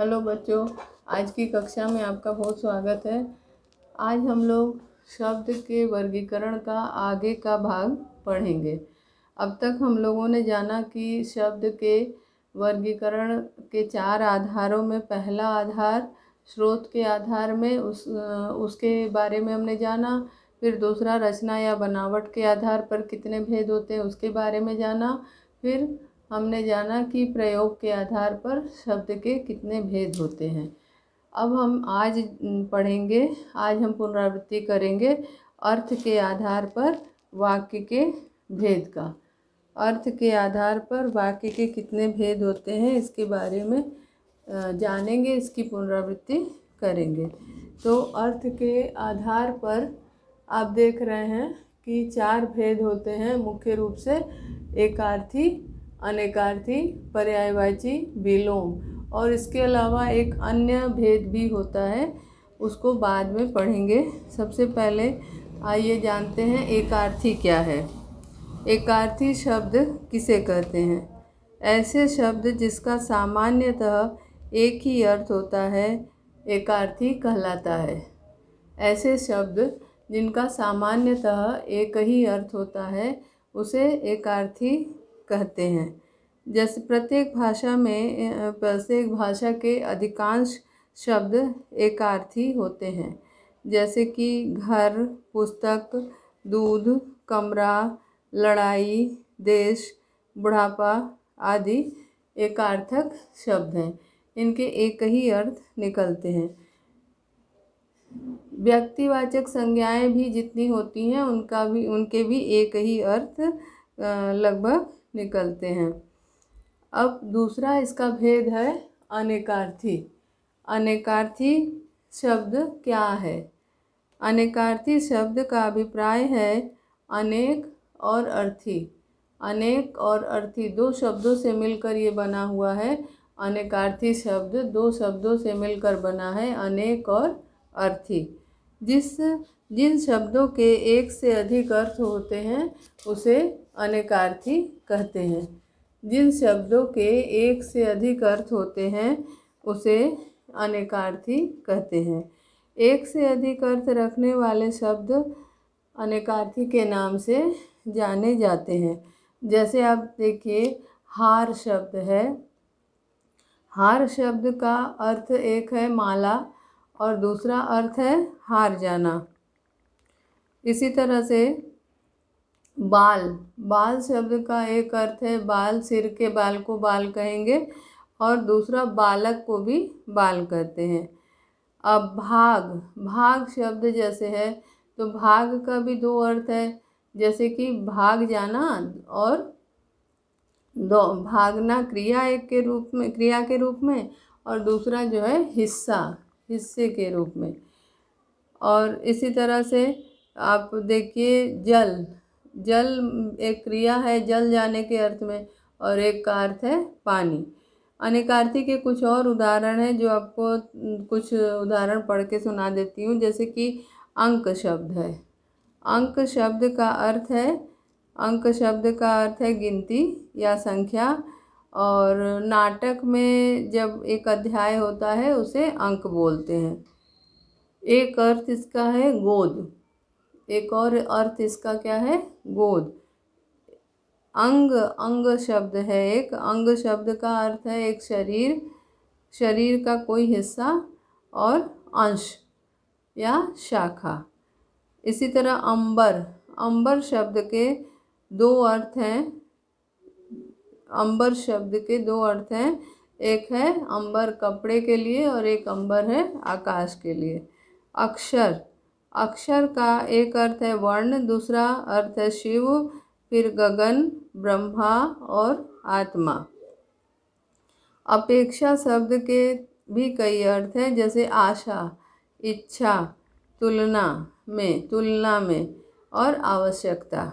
hello बच्चों आज की कक्षा में आपका बहुत स्वागत है आज हम लोग शब्द के वर्गीकरण का आगे का भाग पढ़ेंगे अब तक हम लोगों ने जाना कि शब्द के वर्गीकरण के चार आधारों में पहला आधार स्रोत के आधार में उस उसके बारे में हमने जाना फिर दूसरा रचना या बनावट के आधार पर कितने भेद होते हैं उसके बारे में जाना फिर हमने जाना कि प्रयोग के आधार पर शब्द के कितने भेद होते हैं अब हम आज पढ़ेंगे आज हम पुनरावृत्ति करेंगे अर्थ के आधार पर वाक्य के भेद का अर्थ के आधार पर वाक्य के कितने भेद होते हैं इसके बारे में जानेंगे इसकी पुनरावृत्ति करेंगे तो अर्थ के आधार पर आप देख रहे हैं कि चार भेद होते हैं मुख्य रूप से एकार्थी अनेकार्थी पर्यायवाची विलोम और इसके अलावा एक अन्य भेद भी होता है उसको बाद में पढ़ेंगे सबसे पहले आइए जानते हैं एकार्थी क्या है एकार्थी शब्द किसे कहते हैं ऐसे शब्द जिसका सामान्यतः एक ही अर्थ होता है एकार्थी कहलाता है ऐसे शब्द जिनका सामान्यतः एक ही अर्थ होता है उसे एकार्थी कहते हैं जैसे प्रत्येक भाषा में प्रत्येक भाषा के अधिकांश शब्द एकार्थी होते हैं जैसे कि घर पुस्तक दूध कमरा लड़ाई देश बुढ़ापा आदि एकार्थक शब्द हैं इनके एक ही अर्थ निकलते हैं व्यक्तिवाचक संज्ञाएं भी जितनी होती हैं उनका भी उनके भी एक ही अर्थ लगभग निकलते हैं अब दूसरा इसका भेद है अनेकार्थी अनेकार्थी शब्द क्या है अनेकार्थी शब्द का अभिप्राय है अनेक और अर्थी अनेक और अर्थी दो शब्दों से मिलकर ये बना हुआ है अनेकार्थी शब्द दो शब्दों से मिलकर बना है अनेक और अर्थी जिस जिन शब्दों के एक से अधिक अर्थ होते हैं उसे अनेकार्थी कहते हैं जिन शब्दों के एक से अधिक अर्थ होते हैं उसे अनेकार्थी कहते हैं एक से अधिक अर्थ रखने वाले शब्द अनेकार्थी के नाम से जाने जाते हैं जैसे आप देखिए हार शब्द है हार शब्द का अर्थ एक है माला और दूसरा अर्थ है हार जाना इसी तरह से बाल बाल शब्द का एक अर्थ है बाल सिर के बाल को बाल कहेंगे और दूसरा बालक को भी बाल कहते हैं अब भाग भाग शब्द जैसे है तो भाग का भी दो अर्थ है जैसे कि भाग जाना और दो भागना क्रिया एक के रूप में क्रिया के रूप में और दूसरा जो है हिस्सा हिस्से के रूप में और इसी तरह से आप देखिए जल जल एक क्रिया है जल जाने के अर्थ में और एक का अर्थ है पानी अनेकार्थी के कुछ और उदाहरण हैं जो आपको कुछ उदाहरण पढ़ के सुना देती हूँ जैसे कि अंक शब्द है अंक शब्द का अर्थ है अंक शब्द का अर्थ है गिनती या संख्या और नाटक में जब एक अध्याय होता है उसे अंक बोलते हैं एक अर्थ इसका है गोद एक और अर्थ इसका क्या है गोद अंग अंग शब्द है एक अंग शब्द का अर्थ है एक शरीर शरीर का कोई हिस्सा और अंश या शाखा इसी तरह अंबर अंबर शब्द के दो अर्थ हैं अंबर शब्द के दो अर्थ हैं एक है अंबर कपड़े के लिए और एक अंबर है आकाश के लिए अक्षर अक्षर का एक अर्थ है वर्ण दूसरा अर्थ है शिव फिर गगन ब्रह्मा और आत्मा अपेक्षा शब्द के भी कई अर्थ हैं जैसे आशा इच्छा तुलना में तुलना में और आवश्यकता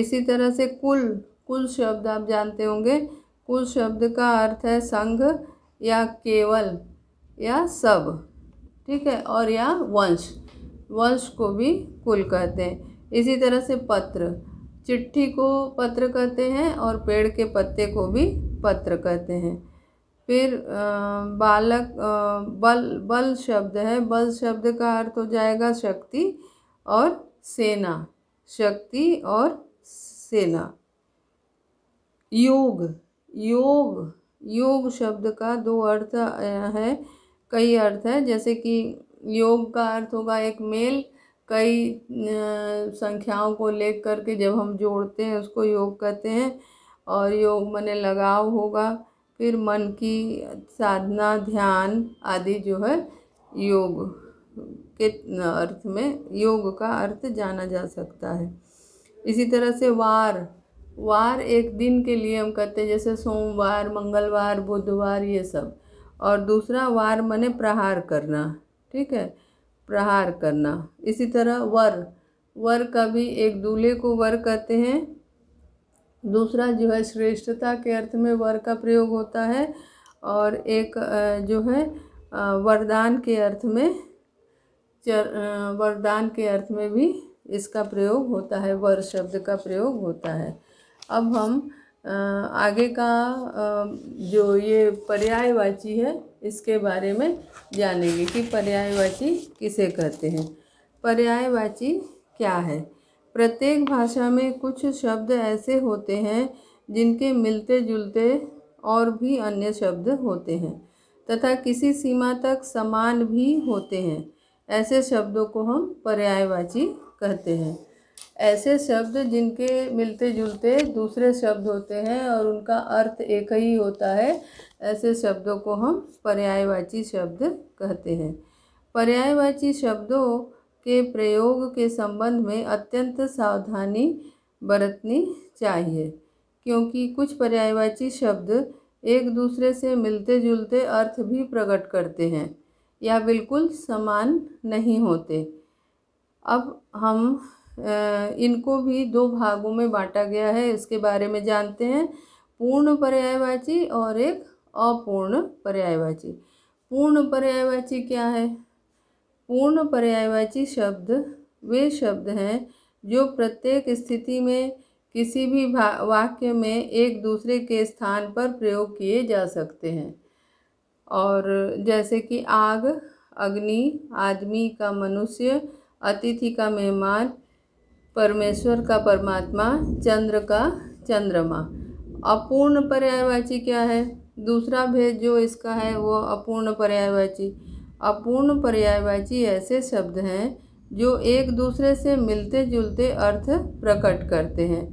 इसी तरह से कुल कुल शब्द आप जानते होंगे कुल शब्द का अर्थ है संघ या केवल या सब ठीक है और या वंश वंश को भी कुल कहते हैं इसी तरह से पत्र चिट्ठी को पत्र कहते हैं और पेड़ के पत्ते को भी पत्र कहते हैं फिर बालक बल बल शब्द है बल शब्द का अर्थ हो जाएगा शक्ति और सेना शक्ति और सेना योग योग योग शब्द का दो अर्थ है कई अर्थ है जैसे कि योग का अर्थ होगा एक मेल कई संख्याओं को ले करके जब हम जोड़ते हैं उसको योग कहते हैं और योग मने लगाव होगा फिर मन की साधना ध्यान आदि जो है योग के अर्थ में योग का अर्थ जाना जा सकता है इसी तरह से वार वार एक दिन के लिए हम कहते हैं जैसे सोमवार मंगलवार बुधवार ये सब और दूसरा वार मने प्रहार करना ठीक है प्रहार करना इसी तरह वर वर का भी एक दूल्हे को वर कहते हैं दूसरा जो है श्रेष्ठता के अर्थ में वर का प्रयोग होता है और एक जो है वरदान के अर्थ में चर वरदान के अर्थ में भी इसका प्रयोग होता है वर शब्द का प्रयोग होता है अब हम आगे का जो ये पर्यायवाची है इसके बारे में जानेंगे कि पर्यायवाची किसे कहते हैं पर्यायवाची क्या है प्रत्येक भाषा में कुछ शब्द ऐसे होते हैं जिनके मिलते जुलते और भी अन्य शब्द होते हैं तथा किसी सीमा तक समान भी होते हैं ऐसे शब्दों को हम पर्यायवाची कहते हैं ऐसे शब्द जिनके मिलते जुलते दूसरे शब्द होते हैं और उनका अर्थ एक ही होता है ऐसे शब्दों को हम पर्यायवाची शब्द कहते हैं पर्यायवाची शब्दों के प्रयोग के संबंध में अत्यंत सावधानी बरतनी चाहिए क्योंकि कुछ पर्यायवाची शब्द एक दूसरे से मिलते जुलते अर्थ भी प्रकट करते हैं या बिल्कुल समान नहीं होते अब हम इनको भी दो भागों में बांटा गया है इसके बारे में जानते हैं पूर्ण पर्यायवाची और एक अपूर्ण पर्यायवाची पूर्ण पर्यायवाची क्या है पूर्ण पर्यायवाची शब्द वे शब्द हैं जो प्रत्येक स्थिति में किसी भी वाक्य में एक दूसरे के स्थान पर प्रयोग किए जा सकते हैं और जैसे कि आग अग्नि आदमी का मनुष्य अतिथि का मेहमान परमेश्वर का परमात्मा चंद्र का चंद्रमा अपूर्ण पर्यायवाची क्या है दूसरा भेद जो इसका है वो अपूर्ण पर्यायवाची अपूर्ण पर्यायवाची ऐसे शब्द हैं जो एक दूसरे से मिलते जुलते अर्थ प्रकट करते हैं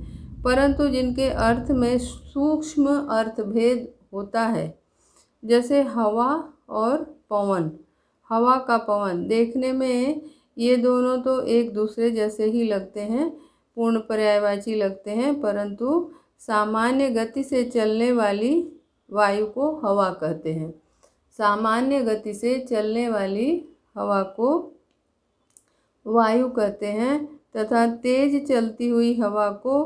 परंतु जिनके अर्थ में सूक्ष्म अर्थ भेद होता है जैसे हवा और पवन हवा का पवन देखने में ये दोनों तो एक दूसरे जैसे ही लगते हैं पूर्ण पर्यायवाची लगते हैं परंतु सामान्य गति से चलने वाली वायु को हवा कहते हैं सामान्य गति से चलने वाली हवा को वायु कहते हैं तथा तेज चलती हुई हवा को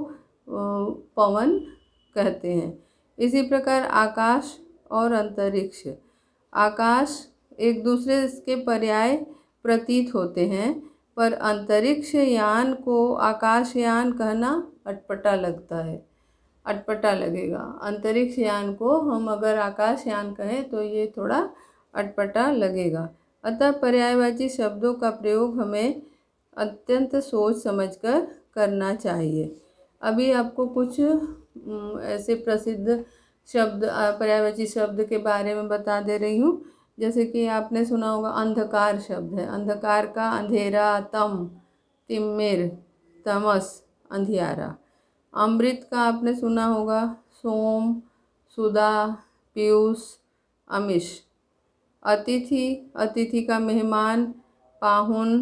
पवन कहते हैं इसी प्रकार आकाश और अंतरिक्ष आकाश एक दूसरे के पर्याय प्रतीत होते हैं पर अंतरिक्ष यान को आकाशयान कहना अटपटा लगता है अटपटा लगेगा अंतरिक्ष यान को हम अगर आकाश यान कहें तो ये थोड़ा अटपटा लगेगा अतः पर्यायवाची शब्दों का प्रयोग हमें अत्यंत सोच समझकर करना चाहिए अभी आपको कुछ ऐसे प्रसिद्ध शब्द पर्यायवाची शब्द के बारे में बता दे रही हूँ जैसे कि आपने सुना होगा अंधकार शब्द है अंधकार का अंधेरा तम तिमिर तमस अंधियारा अमृत का आपने सुना होगा सोम सुधा पीयूष अमिश अतिथि अतिथि का मेहमान पाहुन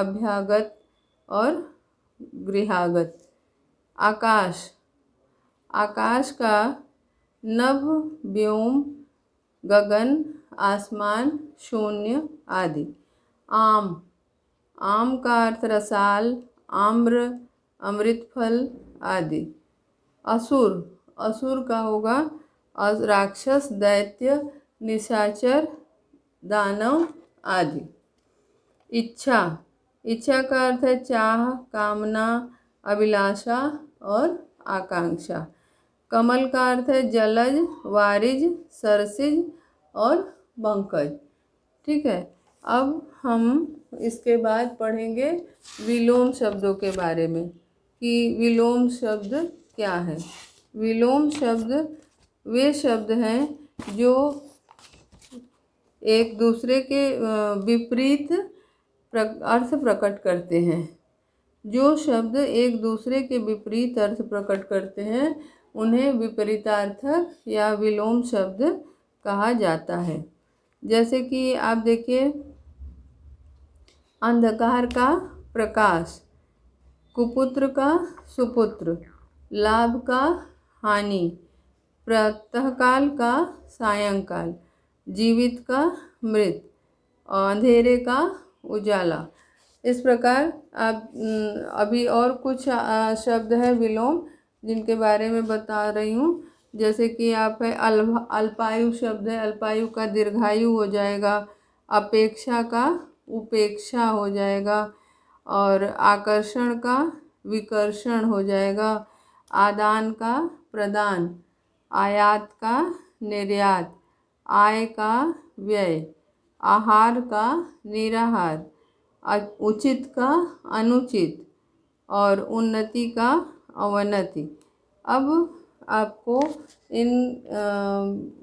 अभ्यागत और गृहागत आकाश आकाश का नभ व्योम गगन आसमान शून्य आदि आम आम का अर्थ रसाल आम्र अमृत फल आदि असुर असुर का होगा राक्षस दैत्य निशाचर दानव आदि इच्छा इच्छा का अर्थ है चाह कामना अभिलाषा और आकांक्षा कमल का अर्थ है जलज वारिज सरसिज और पंकज ठीक है अब हम इसके बाद पढ़ेंगे विलोम शब्दों के बारे में कि विलोम शब्द क्या है विलोम शब्द वे शब्द हैं जो एक दूसरे के विपरीत अर्थ प्रकट करते हैं जो शब्द एक दूसरे के विपरीत अर्थ प्रकट करते हैं उन्हें विपरीतार्थक या विलोम शब्द कहा जाता है जैसे कि आप देखिए अंधकार का प्रकाश कुपुत्र का सुपुत्र लाभ का हानि प्रातःकाल का सायंकाल जीवित का मृत अंधेरे का उजाला इस प्रकार आप अभी और कुछ शब्द है विलोम जिनके बारे में बता रही हूँ जैसे कि आप है अल्पायु शब्द है अल्पायु का दीर्घायु हो जाएगा अपेक्षा का उपेक्षा हो जाएगा और आकर्षण का विकर्षण हो जाएगा आदान का प्रदान आयात का निर्यात आय का व्यय आहार का निराहार उचित का अनुचित और उन्नति का अवनति अब आपको इन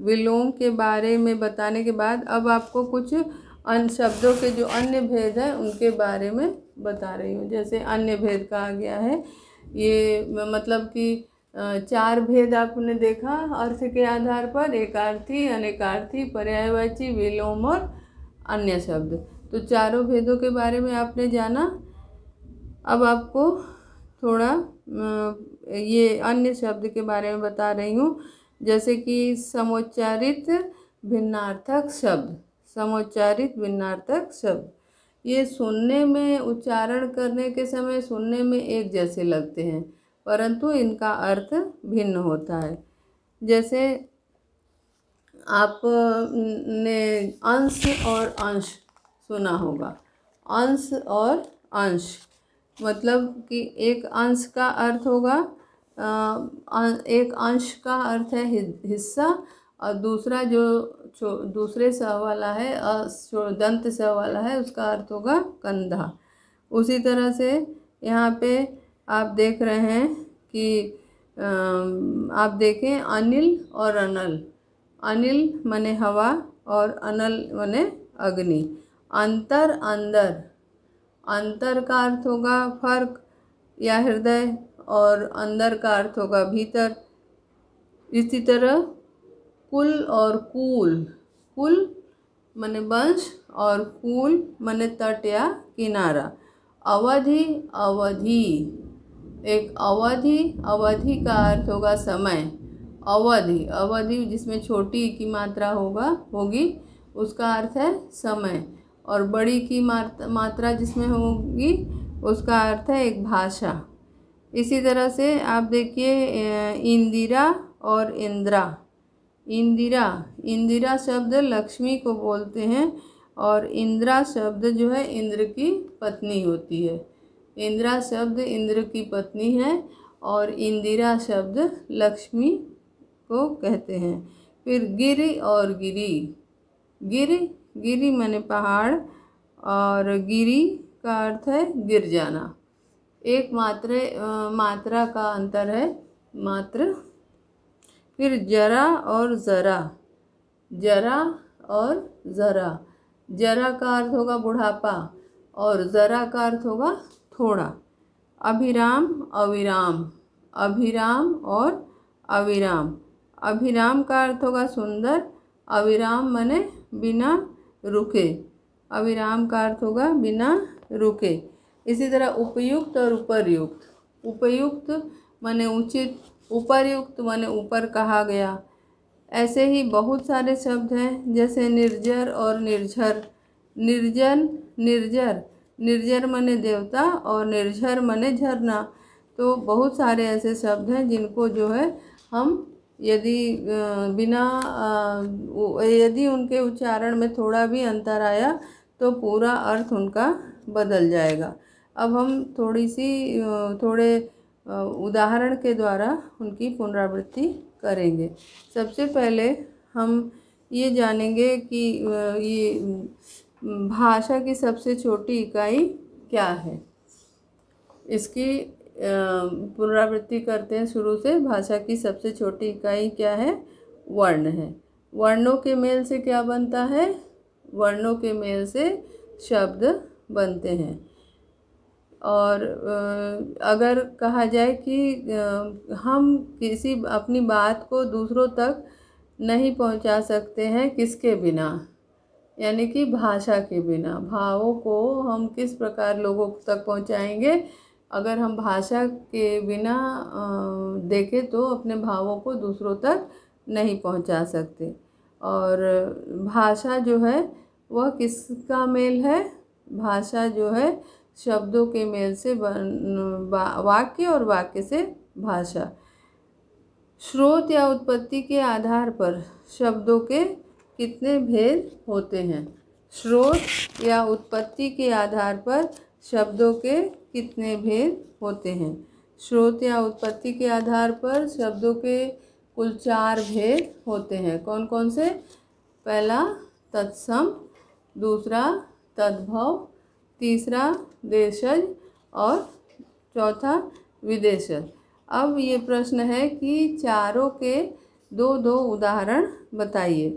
विलोम के बारे में बताने के बाद अब आपको कुछ अन्य शब्दों के जो अन्य भेद हैं उनके बारे में बता रही हूँ जैसे अन्य भेद कहा गया है ये मतलब कि चार भेद आपने देखा अर्थ के आधार पर एकार्थी अनेकार्थी पर्यायवाची विलोम और अन्य शब्द तो चारों भेदों के बारे में आपने जाना अब आपको थोड़ा ये अन्य शब्द के बारे में बता रही हूँ जैसे कि समोच्चारित भिन्नार्थक शब्द समोच्चारित भिन्नार्थक शब्द ये सुनने में उच्चारण करने के समय सुनने में एक जैसे लगते हैं परंतु इनका अर्थ भिन्न होता है जैसे आप ने अंश और अंश सुना होगा अंश और अंश मतलब कि एक अंश का अर्थ होगा एक अंश का अर्थ है हिस्सा और दूसरा जो दूसरे स वाला है दंत स वाला है उसका अर्थ होगा कंधा उसी तरह से यहाँ पे आप देख रहे हैं कि आप देखें अनिल और अनल अनिल मने हवा और अनल मने अग्नि अंतर अंदर अंतर का अर्थ होगा फर्क या हृदय और अंदर का अर्थ होगा भीतर इसी तरह कुल और कूल कुल माने वंश और कूल माने तट या किनारा अवधि अवधि एक अवधि अवधि का अर्थ होगा समय अवधि अवधि जिसमें छोटी की मात्रा होगा होगी उसका अर्थ है समय और बड़ी की मात्रा जिसमें होगी उसका अर्थ है एक भाषा इसी तरह से आप देखिए इंदिरा और इंदिरा इंदिरा इंदिरा शब्द लक्ष्मी को बोलते हैं और इंदिरा शब्द जो है इंद्र की पत्नी होती है इंदिरा शब्द इंद्र की पत्नी है और इंदिरा शब्द लक्ष्मी को कहते हैं फिर गिर और गिरी गिर गिरी मैंने पहाड़ और गिरी का अर्थ है गिर जाना एक मात्र मात्रा का अंतर है मात्र फिर जरा और ज़रा जरा और ज़रा जरा का अर्थ होगा बुढ़ापा और ज़रा का अर्थ होगा थोड़ा अभिराम अविराम अभिराम और अविराम अभिराम का अर्थ होगा सुंदर अविराम मने बिना रुके अविराम का अर्थ होगा बिना रुके इसी तरह उपयुक्त और उपरयुक्त उपयुक्त माने उचित उपरयुक्त माने ऊपर कहा गया ऐसे ही बहुत सारे शब्द हैं जैसे निर्जर और निर्झर निर्जन निर्जर निर्जर मने देवता और निर्झर मने झरना तो बहुत सारे ऐसे शब्द हैं जिनको जो है हम यदि बिना यदि उनके उच्चारण में थोड़ा भी अंतर आया तो पूरा अर्थ उनका बदल जाएगा अब हम थोड़ी सी थोड़े उदाहरण के द्वारा उनकी पुनरावृत्ति करेंगे सबसे पहले हम ये जानेंगे कि ये भाषा की सबसे छोटी इकाई क्या है इसकी पुनरावृत्ति करते हैं शुरू से भाषा की सबसे छोटी इकाई क्या है वर्ण है वर्णों के मेल से क्या बनता है वर्णों के मेल से शब्द बनते हैं और अगर कहा जाए कि हम किसी अपनी बात को दूसरों तक नहीं पहुंचा सकते हैं किसके बिना यानी कि भाषा के बिना भावों को हम किस प्रकार लोगों तक पहुंचाएंगे अगर हम भाषा के बिना देखें तो अपने भावों को दूसरों तक नहीं पहुंचा सकते और भाषा जो है वह किसका मेल है भाषा जो है शब्दों के मेल से वाक्य और वाक्य से भाषा स्रोत या उत्पत्ति के आधार पर शब्दों के कितने भेद होते हैं स्रोत या उत्पत्ति के आधार पर शब्दों के कितने भेद होते हैं स्रोत या उत्पत्ति के आधार पर शब्दों के कुल चार भेद होते हैं कौन कौन से पहला तत्सम दूसरा तद्भव तीसरा देशज और चौथा विदेशज अब ये प्रश्न है कि चारों के दो दो उदाहरण बताइए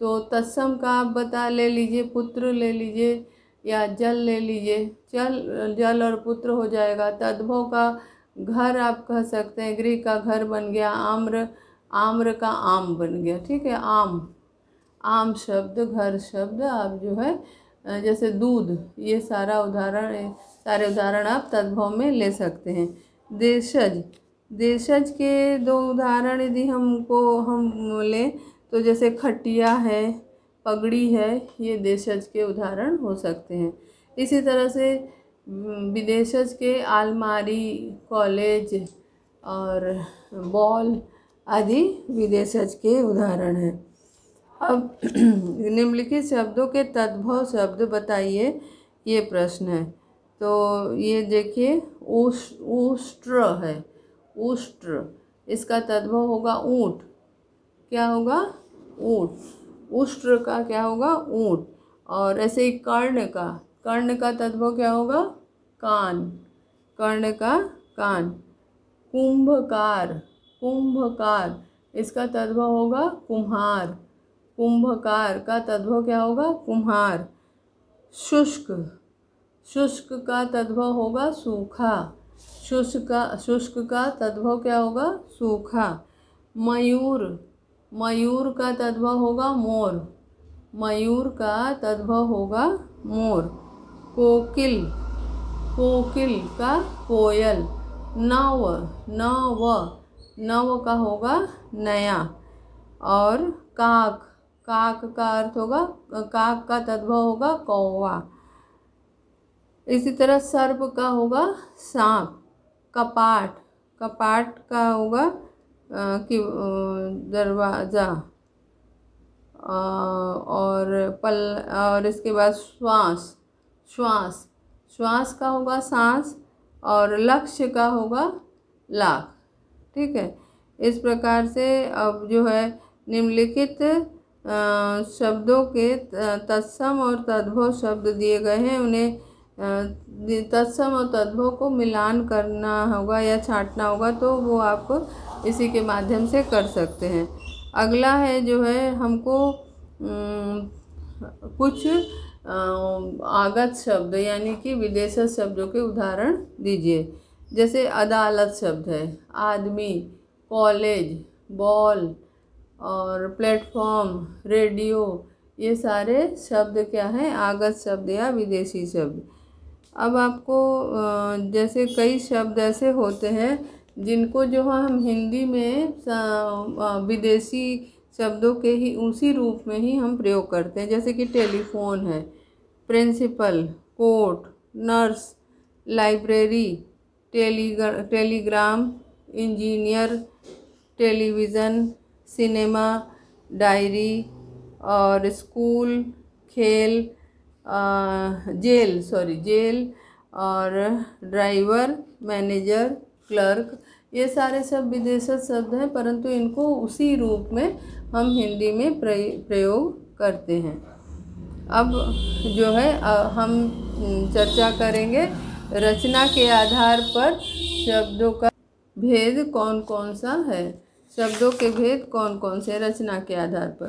तो तत्सम का आप बता ले लीजिए पुत्र ले लीजिए या जल ले लीजिए जल जल और पुत्र हो जाएगा तद्भव का घर आप कह सकते हैं गृह का घर बन गया आम्र आम्र का आम बन गया ठीक है आम आम शब्द घर शब्द आप जो है जैसे दूध ये सारा उदाहरण सारे उदाहरण आप तद्भव में ले सकते हैं देशज देशज के दो उदाहरण यदि हमको हम लें तो जैसे खटिया है पगड़ी है ये देशज के उदाहरण हो सकते हैं इसी तरह से विदेशज के आलमारी कॉलेज और बॉल आदि विदेशज के उदाहरण हैं अब निम्नलिखित शब्दों के तद्भव शब्द बताइए ये प्रश्न है तो ये देखिए उष उष्ट्र है उष्ट्र इसका तद्भव होगा ऊँट क्या होगा ऊँट उष्ट्र का क्या होगा ऊँट और ऐसे ही कर्ण का कर्ण का तद्भव क्या होगा कान कर्ण का कान कुंभकार कुंभकार इसका तद्भव होगा कुम्हार कुंभकार का तद्भव क्या होगा कुम्हार शुष्क शुष्क का तद्भव होगा सूखा शुष्क का शुष्क का तद्भव क्या होगा सूखा मयूर मयूर का तद्भव होगा मोर मयूर का तद्भव होगा मोर कोकिल कोकिल का कोयल नव नव नव का होगा नया और काक काक का अर्थ होगा काक का तद्भव होगा कौवा इसी तरह सर्प का होगा सांप कपाट कपाट का होगा कि दरवाज़ा और पल और इसके बाद श्वास श्वास श्वास का होगा सांस और लक्ष्य का होगा लाख ठीक है इस प्रकार से अब जो है निम्नलिखित शब्दों के तत्सम और तद्भव शब्द दिए गए हैं उन्हें तत्सम और तद्भव को मिलान करना होगा या छांटना होगा तो वो आप इसी के माध्यम से कर सकते हैं अगला है जो है हमको कुछ आगत शब्द यानी कि विदेश शब्दों के उदाहरण दीजिए जैसे अदालत शब्द है आदमी कॉलेज बॉल और प्लेटफॉर्म रेडियो ये सारे शब्द क्या हैं आगत शब्द या विदेशी शब्द अब आपको जैसे कई शब्द ऐसे होते हैं जिनको जो हाँ हम हिंदी में विदेशी शब्दों के ही उसी रूप में ही हम प्रयोग करते हैं जैसे कि टेलीफोन है principal court nurse library telegram engineer television cinema diary और स्कूल खेल आ, जेल सॉरी जेल और ड्राइवर मैनेजर क्लर्क ये सारे सब विदेश शब्द हैं परंतु इनको उसी रूप में हम हिंदी में प्रयोग करते हैं अब जो है हम चर्चा करेंगे रचना के आधार पर शब्दों का भेद कौन कौन सा है शब्दों के भेद कौन कौन से रचना के आधार पर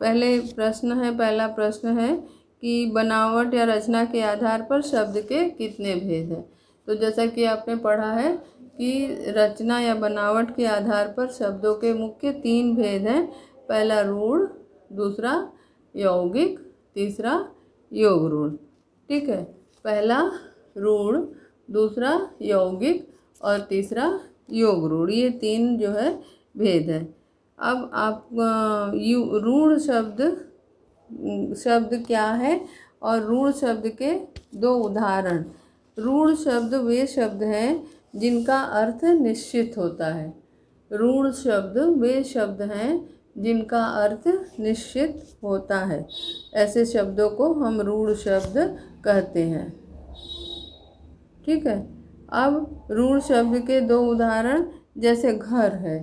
पहले प्रश्न है पहला प्रश्न है कि बनावट या रचना के आधार पर शब्द के कितने भेद हैं तो जैसा कि आपने पढ़ा है कि रचना या बनावट के आधार पर शब्दों के मुख्य तीन भेद हैं पहला रूढ़ दूसरा यौगिक तीसरा योग रूढ़ ठीक है पहला रूढ़ दूसरा यौगिक और तीसरा योग रूढ़ ये तीन जो है भेद है अब आप यू रूढ़ शब्द शब्द क्या है और रूढ़ शब्द के दो उदाहरण रूढ़ शब्द वे शब्द हैं जिनका अर्थ निश्चित होता है रूढ़ शब्द वे शब्द हैं जिनका अर्थ निश्चित होता है ऐसे शब्दों को हम रूढ़ शब्द कहते हैं ठीक है अब रूढ़ शब्द के दो उदाहरण जैसे घर है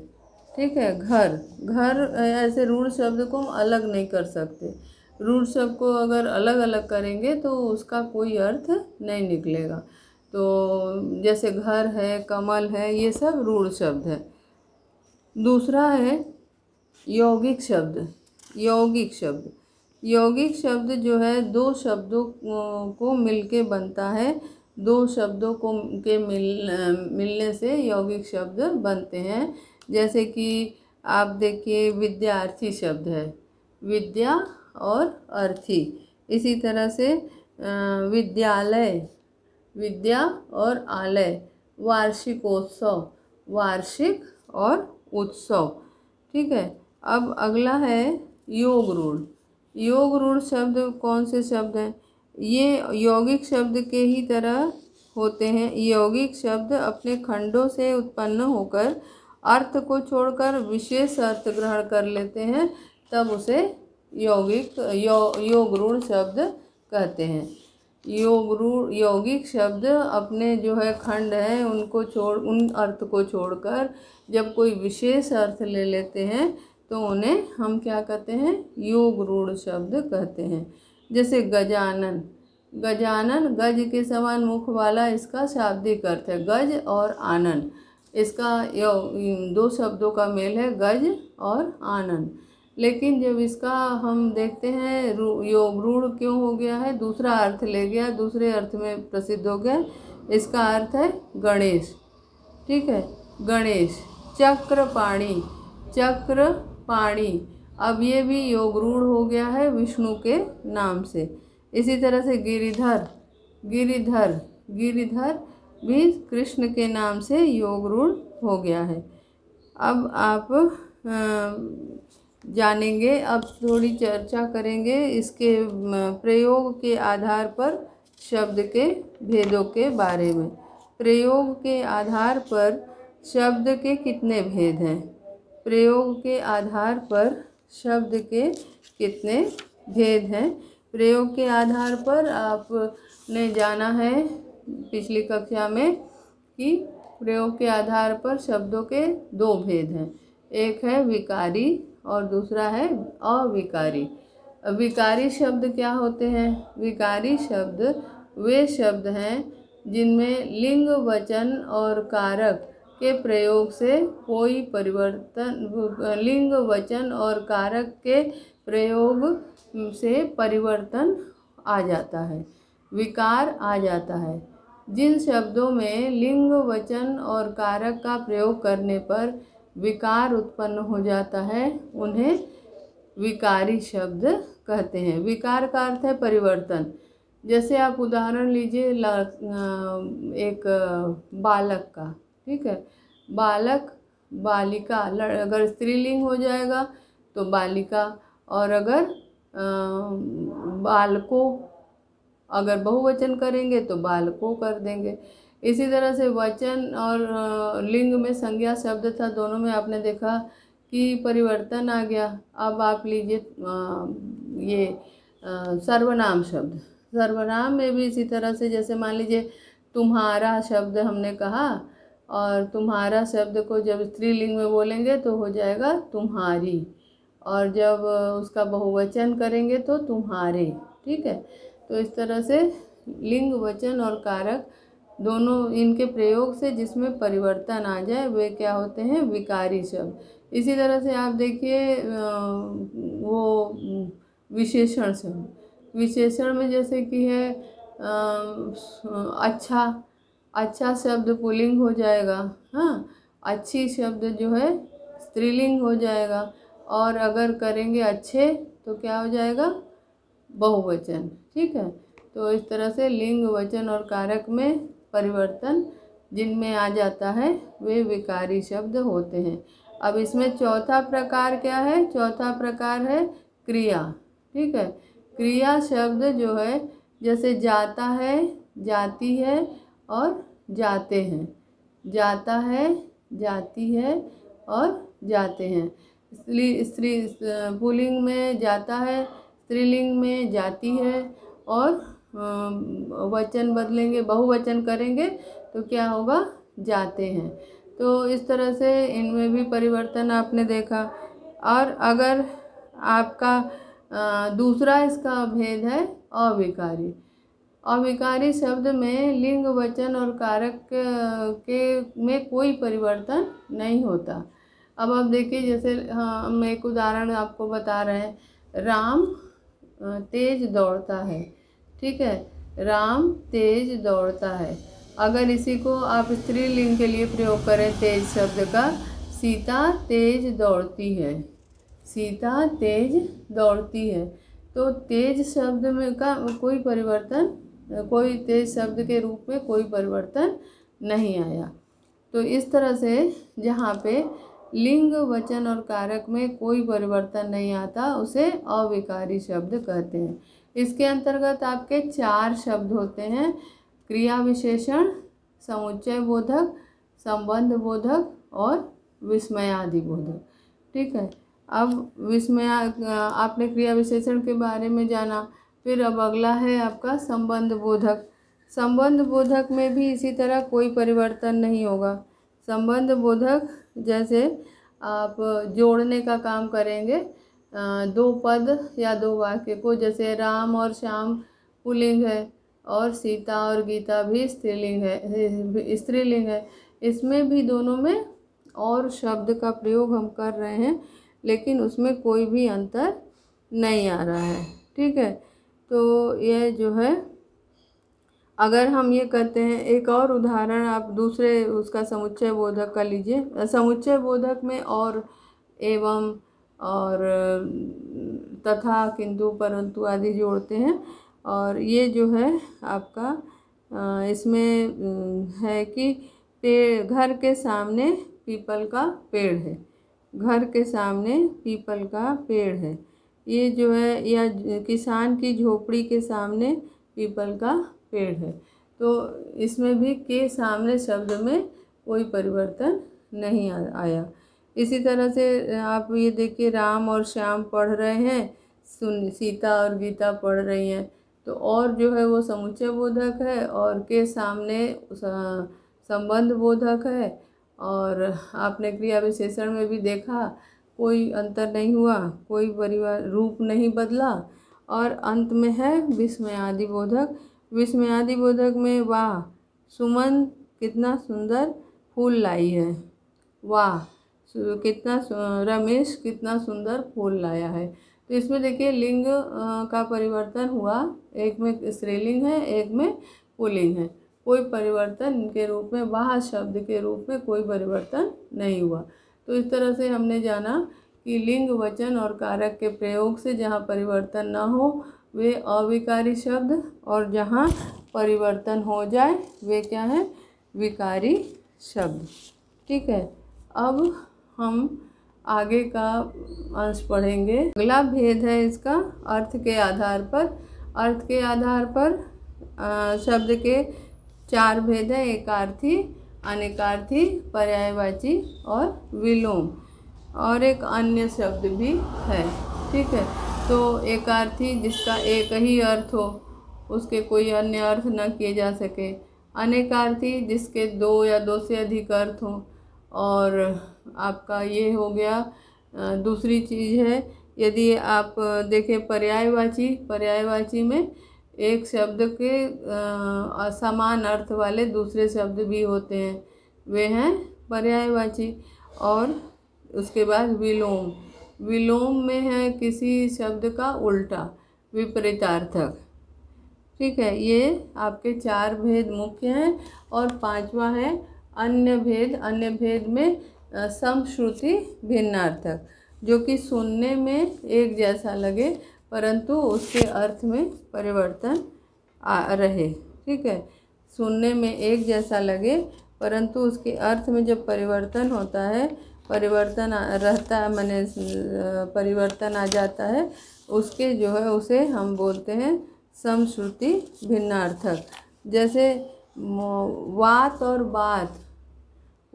ठीक है घर घर ऐसे रूढ़ शब्द को हम अलग नहीं कर सकते रूढ़ शब्द को अगर अलग अलग करेंगे तो उसका कोई अर्थ नहीं निकलेगा तो जैसे घर है कमल है ये सब रूढ़ शब्द है दूसरा है यौगिक शब्द यौगिक शब्द यौगिक शब्द जो है दो शब्दों को मिलके बनता है दो शब्दों को के मिल मिलने से यौगिक शब्द बनते हैं जैसे कि आप देखिए विद्यार्थी शब्द है विद्या और अर्थी इसी तरह से विद्यालय विद्या और आलय वार्षिकोत्सव वार्षिक और उत्सव ठीक है अब अगला है योग रूढ़ योग रूढ़ शब्द कौन से शब्द हैं ये यौगिक शब्द के ही तरह होते हैं यौगिक शब्द अपने खंडों से उत्पन्न होकर अर्थ को छोड़कर विशेष अर्थ ग्रहण कर लेते हैं तब उसे यौगिक यो योग रूढ़ शब्द कहते हैं योग रूढ़ यौगिक शब्द अपने जो है खंड हैं उनको छोड़ उन अर्थ को छोड़कर जब कोई विशेष अर्थ ले लेते हैं तो उन्हें हम क्या कहते हैं योग रूढ़ शब्द कहते हैं जैसे गजानन गजानन गज के समान मुख वाला इसका शाब्दिक अर्थ है गज और आनंद इसका दो शब्दों का मेल है गज और आनंद लेकिन जब इसका हम देखते हैं योग रूढ़ क्यों हो गया है दूसरा अर्थ ले गया दूसरे अर्थ में प्रसिद्ध हो गया इसका अर्थ है गणेश ठीक है गणेश चक्र पाणी चक्र पाणी अब ये भी योग रूढ़ हो गया है विष्णु के नाम से इसी तरह से गिरिधर गिरिधर गिरिधर भी कृष्ण के नाम से योग रूढ़ हो गया है अब आप जानेंगे अब थोड़ी चर्चा करेंगे इसके प्रयोग के आधार पर शब्द के भेदों के बारे में प्रयोग के आधार पर शब्द के कितने भेद हैं प्रयोग के आधार पर शब्द के कितने भेद हैं प्रयोग के आधार पर आपने जाना है पिछली कक्षा में कि प्रयोग के आधार पर शब्दों के दो भेद हैं एक है विकारी और दूसरा है अविकारी विकारी शब्द क्या होते हैं विकारी शब्द वे शब्द हैं जिनमें लिंग वचन और कारक के प्रयोग से कोई परिवर्तन लिंग वचन और कारक के प्रयोग से परिवर्तन आ जाता है विकार आ जाता है जिन शब्दों में लिंग वचन और कारक का प्रयोग करने पर विकार उत्पन्न हो जाता है उन्हें विकारी शब्द कहते हैं विकार का अर्थ है परिवर्तन जैसे आप उदाहरण लीजिए एक बालक का ठीक है बालक बालिका अगर स्त्रीलिंग हो जाएगा तो बालिका और अगर बालकों अगर बहुवचन करेंगे तो बालकों कर देंगे इसी तरह से वचन और लिंग में संज्ञा शब्द था दोनों में आपने देखा कि परिवर्तन आ गया अब आप लीजिए ये सर्वनाम शब्द सर्वनाम में भी इसी तरह से जैसे मान लीजिए तुम्हारा शब्द हमने कहा और तुम्हारा शब्द को जब स्त्रीलिंग में बोलेंगे तो हो जाएगा तुम्हारी और जब उसका बहुवचन करेंगे तो तुम्हारे ठीक है तो इस तरह से लिंग वचन और कारक दोनों इनके प्रयोग से जिसमें परिवर्तन आ जाए वे क्या होते हैं विकारी शब्द इसी तरह से आप देखिए वो विशेषण शब्द विशेषण में जैसे कि है अच्छा अच्छा शब्द पुलिंग हो जाएगा हाँ अच्छी शब्द जो है स्त्रीलिंग हो जाएगा और अगर करेंगे अच्छे तो क्या हो जाएगा बहुवचन ठीक है तो इस तरह से लिंग वचन और कारक में परिवर्तन जिनमें आ जाता है वे विकारी शब्द होते हैं अब इसमें चौथा प्रकार क्या है चौथा प्रकार है क्रिया ठीक है क्रिया शब्द जो है जैसे जाता है जाती है और जाते हैं जाता है जाती है और जाते हैं स्त्री स्त्री पुलिंग में जाता है स्त्रीलिंग में जाती है और वचन बदलेंगे बहुवचन करेंगे तो क्या होगा जाते हैं तो इस तरह से इनमें भी परिवर्तन आपने देखा और अगर आपका दूसरा इसका भेद है अविकारी अविकारी शब्द में लिंग वचन और कारक के में कोई परिवर्तन नहीं होता अब आप देखिए जैसे हाँ, हम एक उदाहरण आपको बता रहे हैं राम तेज दौड़ता है ठीक है राम तेज दौड़ता है अगर इसी को आप स्त्रीलिंग के लिए प्रयोग करें तेज शब्द का सीता तेज दौड़ती है सीता तेज दौड़ती है तो तेज शब्द में का कोई परिवर्तन कोई तेज शब्द के रूप में कोई परिवर्तन नहीं आया तो इस तरह से जहाँ पे लिंग वचन और कारक में कोई परिवर्तन नहीं आता उसे अविकारी शब्द कहते हैं इसके अंतर्गत आपके चार शब्द होते हैं क्रिया विशेषण समुच्चय बोधक संबंध बोधक और विस्मयादि बोधक ठीक है अब विस्मया आपने क्रिया विशेषण के बारे में जाना फिर अब अगला है आपका संबंध बोधक संबंध बोधक में भी इसी तरह कोई परिवर्तन नहीं होगा संबंध बोधक जैसे आप जोड़ने का काम करेंगे दो पद या दो वाक्य को जैसे राम और श्याम पुलिंग है और सीता और गीता भी स्त्रीलिंग है स्त्रीलिंग है इसमें भी दोनों में और शब्द का प्रयोग हम कर रहे हैं लेकिन उसमें कोई भी अंतर नहीं आ रहा है ठीक है तो यह जो है अगर हम ये कहते हैं एक और उदाहरण आप दूसरे उसका समुच्चय बोधक कर लीजिए समुच्चय बोधक में और एवं और तथा किंतु परंतु आदि जोड़ते हैं और ये जो है आपका इसमें है कि पेड़ घर के सामने पीपल का पेड़ है घर के सामने पीपल का पेड़ है ये जो है या किसान की झोपड़ी के सामने पीपल का पेड़ है तो इसमें भी के सामने शब्द में कोई परिवर्तन नहीं आया इसी तरह से आप ये देखिए राम और श्याम पढ़ रहे हैं सुन सीता और गीता पढ़ रही हैं तो और जो है वो समुच्चय बोधक है और के सामने संबंध बोधक है और आपने क्रिया विशेषण में भी देखा कोई अंतर नहीं हुआ कोई परिवार रूप नहीं बदला और अंत में है आदि बोधक विस्मयादि बोधक में वाह सुमन कितना सुंदर फूल लाई है वाह कितना रमेश कितना सुंदर फूल लाया है तो इसमें देखिए लिंग का परिवर्तन हुआ एक में स्त्रीलिंग है एक में पुलिंग है कोई परिवर्तन के रूप में वाह शब्द के रूप में कोई परिवर्तन नहीं हुआ तो इस तरह से हमने जाना कि लिंग वचन और कारक के प्रयोग से जहाँ परिवर्तन न हो वे अविकारी शब्द और जहाँ परिवर्तन हो जाए वे क्या है विकारी शब्द ठीक है अब हम आगे का अंश पढ़ेंगे अगला भेद है इसका अर्थ के आधार पर अर्थ के आधार पर आ, शब्द के चार भेद हैं एकार्थी अनेकार्थी पर्यायवाची और विलोम और एक अन्य शब्द भी है ठीक है तो एकार्थी जिसका एक ही अर्थ हो उसके कोई अन्य अर्थ न किए जा सके अनेकार्थी जिसके दो या दो से अधिक अर्थ हों और आपका ये हो गया दूसरी चीज़ है यदि आप देखें पर्यायवाची पर्यायवाची में एक शब्द के असमान अर्थ वाले दूसरे शब्द भी होते हैं वे हैं पर्यायवाची और उसके बाद विलोम विलोम में है किसी शब्द का उल्टा विपरीतार्थक ठीक है ये आपके चार भेद मुख्य हैं और पांचवा है अन्य भेद अन्य भेद में समश्रुति भिन्नार्थक जो कि सुनने में एक जैसा लगे परंतु उसके अर्थ में परिवर्तन आ रहे ठीक है सुनने में एक जैसा लगे परंतु उसके अर्थ में जब परिवर्तन होता है परिवर्तन रहता है मैंने परिवर्तन आ जाता है उसके जो है उसे हम बोलते हैं समश्रुति भिन्नार्थक जैसे वात और बात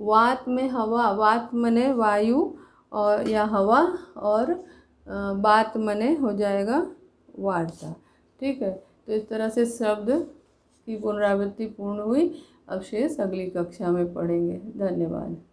वात में हवा वात मने वायु और या हवा और बात मने हो जाएगा वार्ता ठीक है तो इस तरह से शब्द की पुनरावृत्ति पूर्ण हुई अब शेष अगली कक्षा में पढ़ेंगे धन्यवाद